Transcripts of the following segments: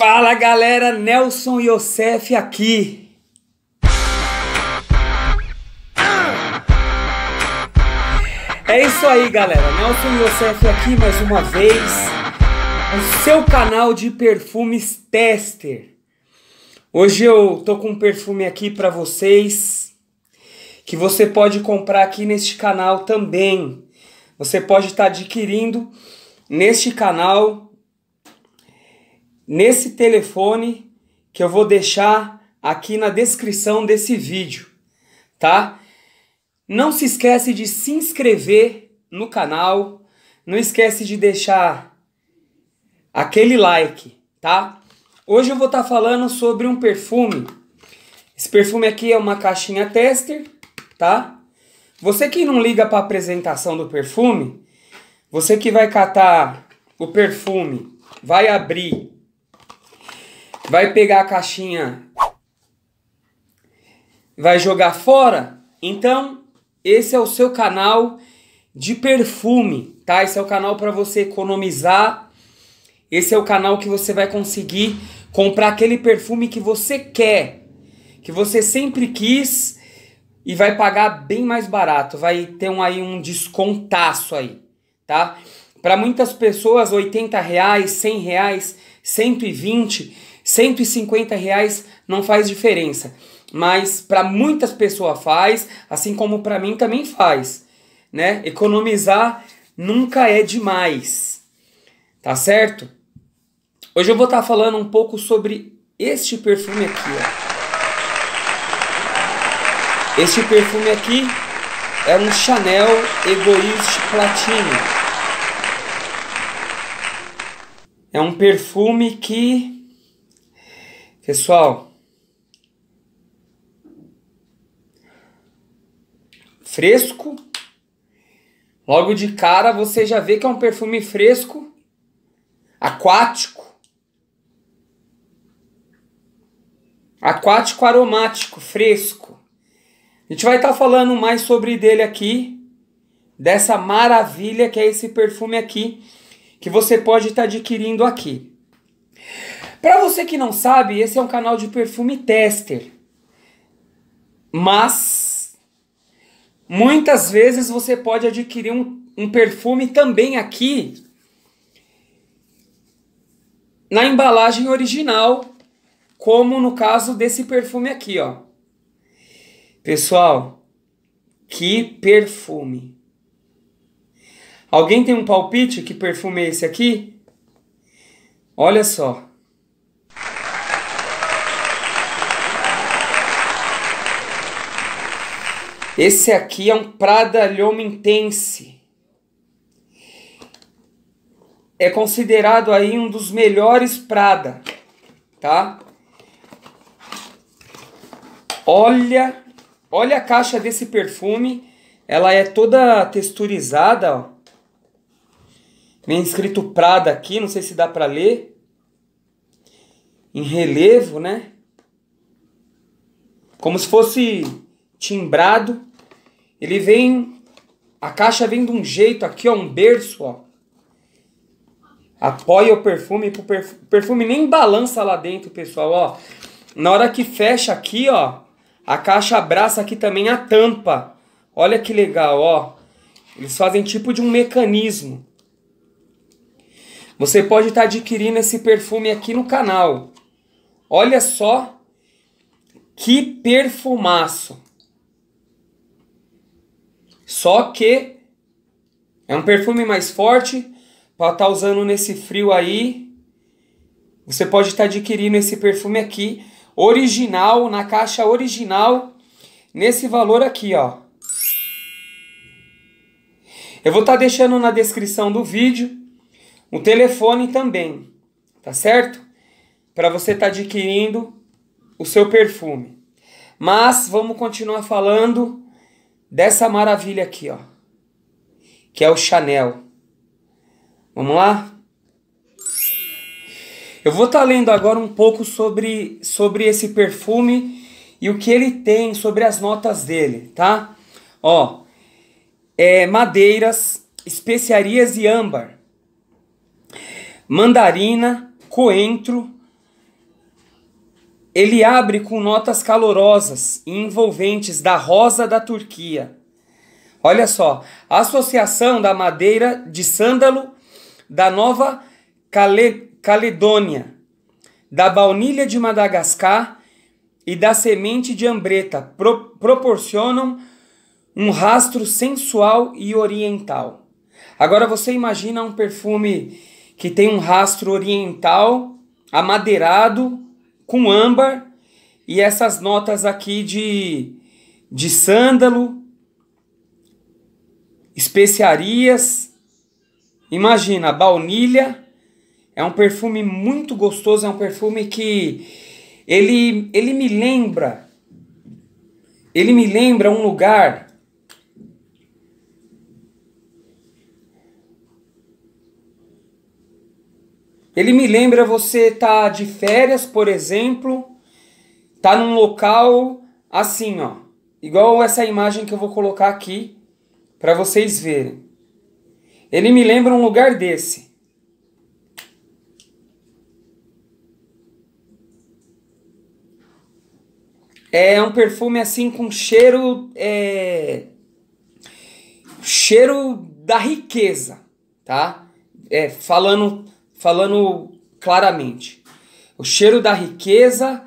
Fala galera, Nelson Yosef aqui. É isso aí galera, Nelson Yosef aqui mais uma vez, o seu canal de perfumes tester. Hoje eu tô com um perfume aqui para vocês que você pode comprar aqui neste canal também. Você pode estar tá adquirindo neste canal nesse telefone que eu vou deixar aqui na descrição desse vídeo, tá? Não se esquece de se inscrever no canal, não esquece de deixar aquele like, tá? Hoje eu vou estar tá falando sobre um perfume. Esse perfume aqui é uma caixinha tester, tá? Você que não liga para a apresentação do perfume, você que vai catar o perfume, vai abrir vai pegar a caixinha, vai jogar fora, então esse é o seu canal de perfume, tá? Esse é o canal para você economizar. Esse é o canal que você vai conseguir comprar aquele perfume que você quer, que você sempre quis e vai pagar bem mais barato, vai ter um, aí um descontaço aí, tá? Para muitas pessoas, 80 reais, 100 reais, 120 150 reais não faz diferença, mas para muitas pessoas faz, assim como para mim também faz, né? Economizar nunca é demais, tá certo? Hoje eu vou estar tá falando um pouco sobre este perfume aqui, ó. Este perfume aqui é um Chanel Egoist Platinum. É um perfume que Pessoal, fresco. Logo de cara você já vê que é um perfume fresco, aquático. Aquático aromático, fresco. A gente vai estar tá falando mais sobre dele aqui, dessa maravilha que é esse perfume aqui, que você pode estar tá adquirindo aqui. Para você que não sabe, esse é um canal de perfume tester. Mas muitas vezes você pode adquirir um, um perfume também aqui na embalagem original, como no caso desse perfume aqui, ó. Pessoal, que perfume! Alguém tem um palpite que perfume é esse aqui? Olha só. Esse aqui é um Prada intense. É considerado aí um dos melhores prada, tá? Olha, olha a caixa desse perfume. Ela é toda texturizada, ó. Vem escrito Prada aqui, não sei se dá para ler. Em relevo, né? Como se fosse timbrado. Ele vem, a caixa vem de um jeito aqui, ó, um berço, ó. Apoia o perfume, o perfume, nem balança lá dentro, pessoal, ó. Na hora que fecha aqui, ó, a caixa abraça aqui também a tampa. Olha que legal, ó. Eles fazem tipo de um mecanismo. Você pode estar tá adquirindo esse perfume aqui no canal. Olha só que perfumaço. Só que é um perfume mais forte para estar tá usando nesse frio aí. Você pode estar tá adquirindo esse perfume aqui, original, na caixa original, nesse valor aqui, ó. Eu vou estar tá deixando na descrição do vídeo o telefone também, tá certo? Para você estar tá adquirindo o seu perfume. Mas vamos continuar falando dessa maravilha aqui, ó, que é o Chanel. Vamos lá? Eu vou estar tá lendo agora um pouco sobre, sobre esse perfume e o que ele tem, sobre as notas dele, tá? Ó, é, madeiras, especiarias e âmbar, mandarina, coentro, ele abre com notas calorosas e envolventes da rosa da Turquia. Olha só, a associação da madeira de sândalo da Nova Cale Caledônia, da baunilha de Madagascar e da semente de ambreta pro proporcionam um rastro sensual e oriental. Agora você imagina um perfume que tem um rastro oriental, amadeirado, com âmbar e essas notas aqui de, de sândalo, especiarias. Imagina, baunilha é um perfume muito gostoso, é um perfume que ele, ele me lembra, ele me lembra um lugar Ele me lembra você tá de férias, por exemplo, tá num local assim, ó, igual essa imagem que eu vou colocar aqui para vocês verem. Ele me lembra um lugar desse. É um perfume assim com cheiro é cheiro da riqueza, tá? É, falando falando claramente. O cheiro da riqueza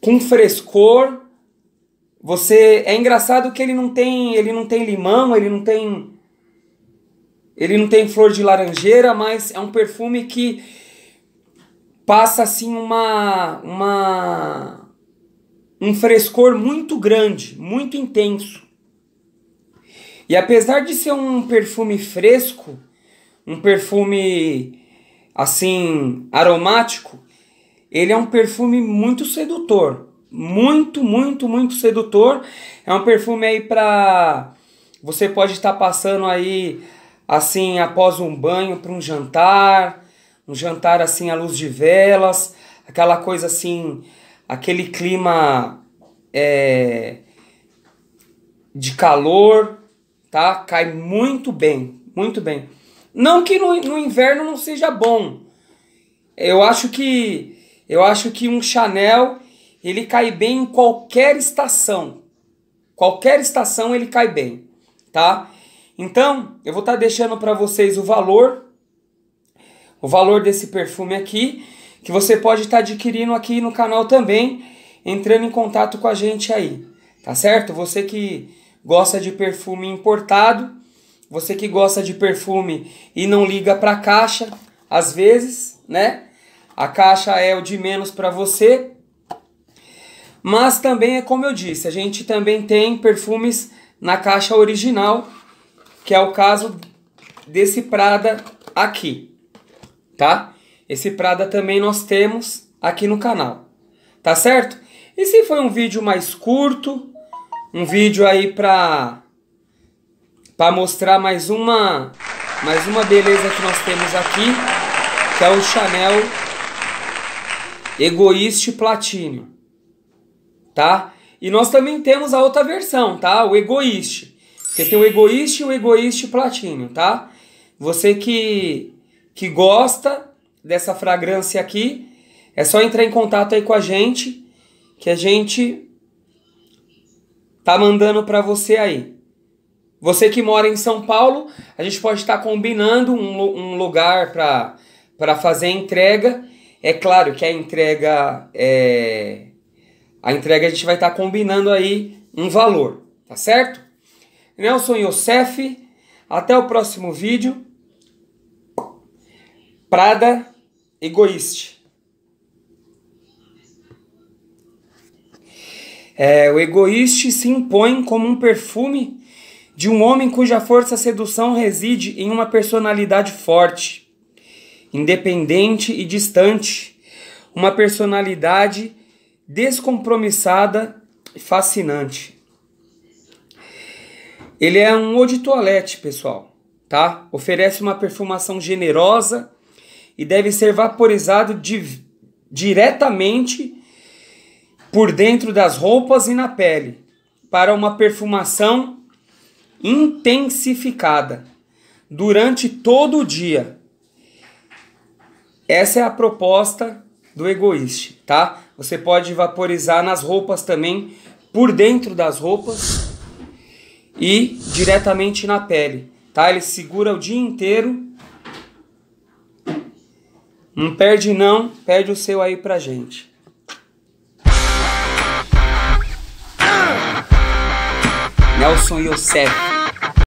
com frescor. Você é engraçado que ele não tem, ele não tem limão, ele não tem ele não tem flor de laranjeira, mas é um perfume que passa assim uma uma um frescor muito grande, muito intenso. E apesar de ser um perfume fresco, um perfume assim aromático, ele é um perfume muito sedutor, muito, muito, muito sedutor. É um perfume aí para você pode estar tá passando aí assim após um banho para um jantar, um jantar assim à luz de velas, aquela coisa assim, aquele clima é, de calor, tá? Cai muito bem, muito bem. Não que no, no inverno não seja bom. Eu acho que eu acho que um Chanel ele cai bem em qualquer estação. Qualquer estação ele cai bem, tá? Então, eu vou estar tá deixando para vocês o valor o valor desse perfume aqui, que você pode estar tá adquirindo aqui no canal também, entrando em contato com a gente aí, tá certo? Você que gosta de perfume importado, você que gosta de perfume e não liga para a caixa, às vezes, né? A caixa é o de menos para você. Mas também é como eu disse, a gente também tem perfumes na caixa original, que é o caso desse Prada aqui, tá? Esse Prada também nós temos aqui no canal, tá certo? E se foi um vídeo mais curto, um vídeo aí para para mostrar mais uma mais uma beleza que nós temos aqui, que é o Chanel Egoíste Platino, tá? E nós também temos a outra versão, tá? O Egoíste. Você tem o Egoíste e o Egoíste Platino, tá? Você que que gosta dessa fragrância aqui, é só entrar em contato aí com a gente, que a gente tá mandando para você aí. Você que mora em São Paulo, a gente pode estar combinando um, um lugar para fazer a entrega. É claro que a entrega é, a entrega a gente vai estar combinando aí um valor, tá certo? Nelson Youssef, até o próximo vídeo. Prada egoíste. É, o egoíste se impõe como um perfume de um homem cuja força sedução reside em uma personalidade forte, independente e distante, uma personalidade descompromissada e fascinante. Ele é um eau de toilette, pessoal, tá? Oferece uma perfumação generosa e deve ser vaporizado de, diretamente por dentro das roupas e na pele para uma perfumação intensificada durante todo o dia. Essa é a proposta do egoíste, tá? Você pode vaporizar nas roupas também, por dentro das roupas e diretamente na pele, tá? Ele segura o dia inteiro. Não perde não, perde o seu aí pra gente. Nelson Youssef.